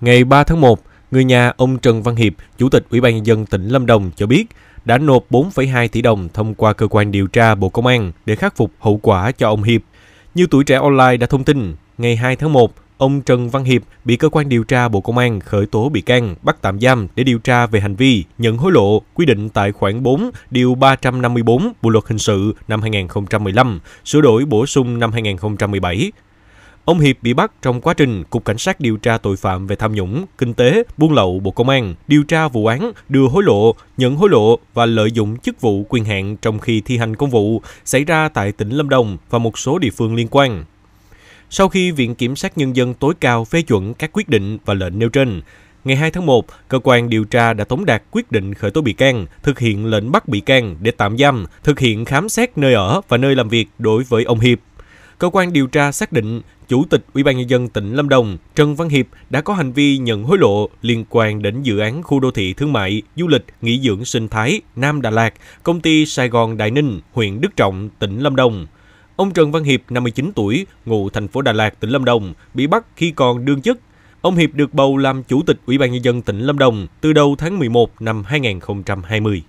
Ngày 3 tháng 1, người nhà ông Trần Văn Hiệp, Chủ tịch Ủy ban Nhân dân tỉnh Lâm Đồng cho biết đã nộp 4,2 tỷ đồng thông qua cơ quan điều tra Bộ Công an để khắc phục hậu quả cho ông Hiệp. Như tuổi trẻ online đã thông tin, ngày 2 tháng 1, ông Trần Văn Hiệp bị cơ quan điều tra Bộ Công an khởi tố bị can, bắt tạm giam để điều tra về hành vi nhận hối lộ quy định tại khoản 4, điều 354 Bộ luật hình sự năm 2015, sửa đổi bổ sung năm 2017. Ông Hiệp bị bắt trong quá trình Cục Cảnh sát điều tra tội phạm về tham nhũng, kinh tế, buôn lậu Bộ Công an điều tra vụ án đưa hối lộ, nhận hối lộ và lợi dụng chức vụ quyền hạn trong khi thi hành công vụ xảy ra tại tỉnh Lâm Đồng và một số địa phương liên quan. Sau khi Viện Kiểm sát Nhân dân tối cao phê chuẩn các quyết định và lệnh nêu trên, ngày 2 tháng 1, cơ quan điều tra đã tống đạt quyết định khởi tố bị can, thực hiện lệnh bắt bị can để tạm giam, thực hiện khám xét nơi ở và nơi làm việc đối với ông Hiệp cơ quan điều tra xác định Chủ tịch Ủy ban nhân dân tỉnh Lâm Đồng Trần Văn Hiệp đã có hành vi nhận hối lộ liên quan đến dự án khu đô thị thương mại, du lịch, nghỉ dưỡng sinh thái Nam Đà Lạt, công ty Sài Gòn Đại Ninh, huyện Đức Trọng, tỉnh Lâm Đồng. Ông Trần Văn Hiệp, 59 tuổi, ngụ thành phố Đà Lạt, tỉnh Lâm Đồng, bị bắt khi còn đương chức. Ông Hiệp được bầu làm Chủ tịch Ủy ban nhân dân tỉnh Lâm Đồng từ đầu tháng 11 năm 2020.